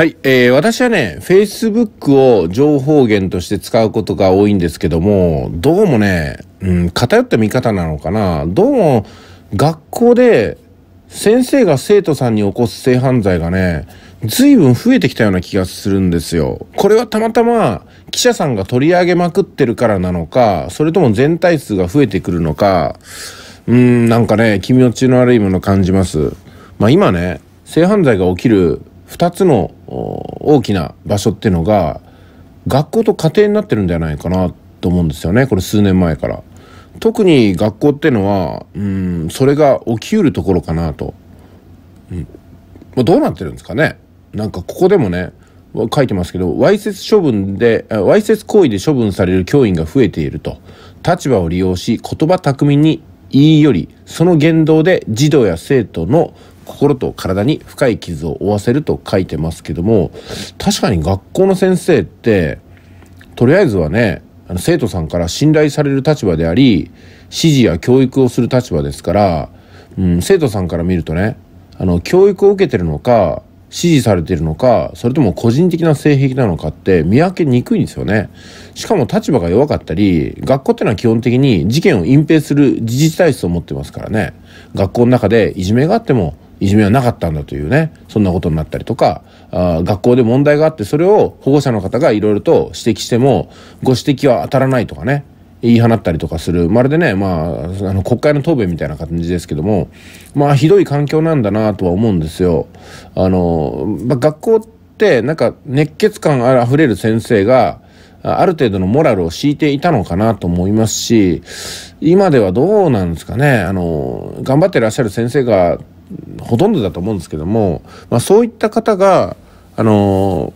はい、えー、私はね、Facebook を情報源として使うことが多いんですけども、どうもね、うん、偏った見方なのかな。どうも、学校で先生が生徒さんに起こす性犯罪がね、随分増えてきたような気がするんですよ。これはたまたま記者さんが取り上げまくってるからなのか、それとも全体数が増えてくるのか、うん、なんかね、気持ちの悪いもの感じます。まあ今ね、性犯罪が起きる2つの大きな場所っていうのが学校と家庭になってるんじゃないかなと思うんですよねこれ数年前から。特に学校ってのはうんそれが起きうるところかなと。うんまあ、どうなってるんですかねなんかここでもね書いてますけど、わいせつ処分で、わいせつ行為で処分される教員が増えていると、立場を利用し、言葉巧みに言いより、その言動で児童や生徒の心と体に深い傷を負わせると書いてますけども、確かに学校の先生って、とりあえずはね、あの生徒さんから信頼される立場であり、指示や教育をする立場ですから、うん、生徒さんから見るとね、あの、教育を受けてるのか、指示されてるのか、それとも個人的な性癖なのかって見分けにくいんですよね。しかも立場が弱かったり、学校ってのは基本的に事件を隠蔽する自治体質を持ってますからね。学校の中でいじめがあっても、いじめはなかったんだというね、そんなことになったりとか、あ学校で問題があって、それを保護者の方がいろいろと指摘しても、ご指摘は当たらないとかね、言い放ったりとかする、まるでね、まあ、あの国会の答弁みたいな感じですけども、まあ、ひどい環境なんだなとは思うんですよ。あの、まあ、学校って、なんか熱血感あふれる先生が、ある程度のモラルを敷いていたのかなと思いますし、今ではどうなんですかね、あの、頑張ってらっしゃる先生がほとんどだと思うんですけども、まあ、そういった方が、あの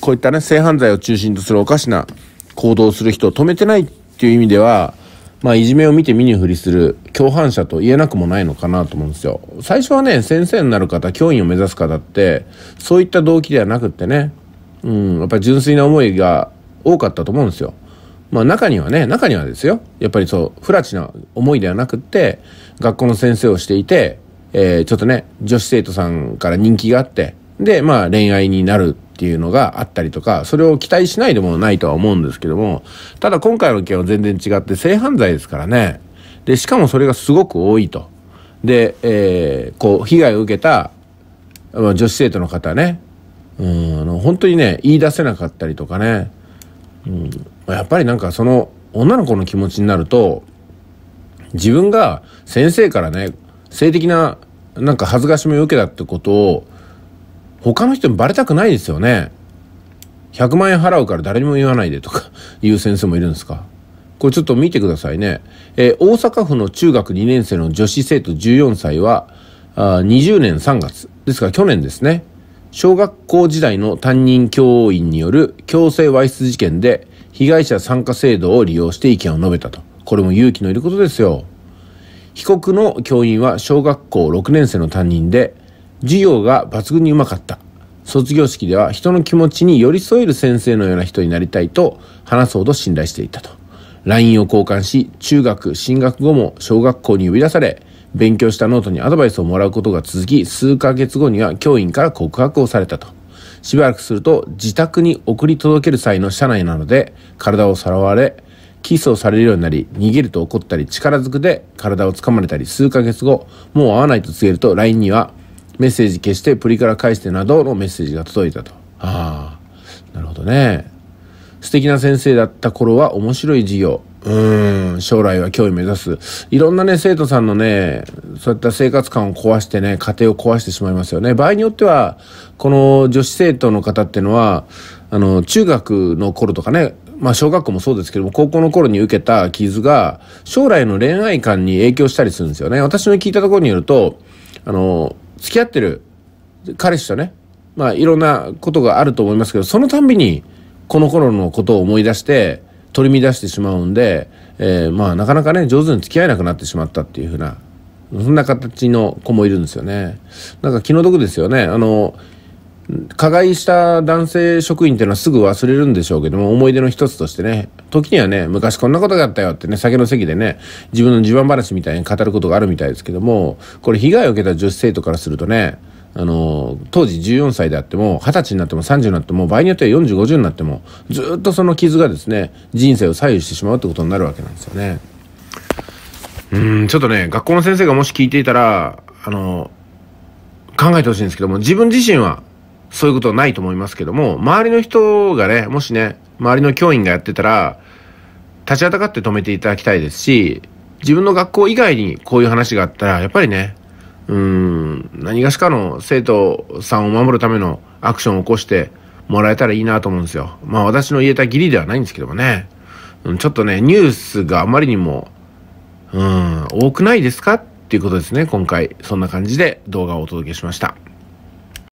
ー、こういったね性犯罪を中心とするおかしな行動をする人を止めてないっていう意味では、まあ、いじめを見て見ぬふりする共犯者と言えなくもないのかなと思うんですよ。最初はね先生になる方教員を目指す方ってそういった動機ではなくってね、うん、やっぱり純粋な思いが多かったと思うんですよ。まあ中にはね、中にはですよ。やっぱりそう、不埒な思いではなくって、学校の先生をしていて、えー、ちょっとね、女子生徒さんから人気があって、で、まあ恋愛になるっていうのがあったりとか、それを期待しないでもないとは思うんですけども、ただ今回の件は全然違って性犯罪ですからね。で、しかもそれがすごく多いと。で、えー、こう、被害を受けた、まあ、女子生徒の方ね、うんあの、本当にね、言い出せなかったりとかね、うん、やっぱりなんかその女の子の気持ちになると、自分が先生からね、性的ななんか恥ずかしみを受けたってことを他の人にバレたくないですよね100万円払うから誰にも言わないでとか いう先生もいるんですかこれちょっと見てくださいね、えー、大阪府の中学2年生の女子生徒14歳はあ20年3月ですから去年ですね小学校時代の担任教員による強制わいせつ事件で被害者参加制度を利用して意見を述べたとこれも勇気のいることですよ被告の教員は小学校6年生の担任で、授業が抜群にうまかった。卒業式では人の気持ちに寄り添える先生のような人になりたいと話そうと信頼していたと。LINE を交換し、中学進学後も小学校に呼び出され、勉強したノートにアドバイスをもらうことが続き、数ヶ月後には教員から告白をされたと。しばらくすると自宅に送り届ける際の車内なので体をさらわれキスをされるようになり、逃げると怒ったり、力ずくで体を掴まれたり、数ヶ月後、もう会わないと告げると、LINE には、メッセージ消して、プリから返してなどのメッセージが届いたと。ああ、なるほどね。素敵な先生だった頃は面白い授業。うん、将来は教員目指す。いろんなね、生徒さんのね、そういった生活感を壊してね、家庭を壊してしまいますよね。場合によっては、この女子生徒の方っていうのは、あの、中学の頃とかね、まあ小学校もそうですけども、高校の頃に受けた傷が、将来の恋愛観に影響したりするんですよね。私の聞いたところによると、あの、付き合ってる彼氏とね、まあいろんなことがあると思いますけど、そのたんびに、この頃のことを思い出して、取り乱してしまうんで、えー、まあなかなかね、上手に付き合えなくなってしまったっていうふうな、そんな形の子もいるんですよね。なんか気の毒ですよね。あの、加害した男性職員っていうのはすぐ忘れるんでしょうけども、思い出の一つとしてね、時にはね、昔こんなことがあったよってね、酒の席でね、自分の自慢話みたいに語ることがあるみたいですけども、これ被害を受けた女子生徒からするとね、あの、当時14歳であっても、20歳になっても30になっても、場合によっては40、50になっても、ずっとその傷がですね、人生を左右してしまうってことになるわけなんですよね。うん、ちょっとね、学校の先生がもし聞いていたら、あの、考えてほしいんですけども、自分自身はそういうことないと思いますけども、周りの人がね、もしね、周りの教員がやってたら、立ちはだかって止めていただきたいですし、自分の学校以外にこういう話があったら、やっぱりね、うん、何がしかの生徒さんを守るためのアクションを起こしてもらえたらいいなと思うんですよ。まあ私の言えた義理ではないんですけどもね、うん、ちょっとね、ニュースがあまりにも、うん、多くないですかっていうことですね、今回。そんな感じで動画をお届けしました。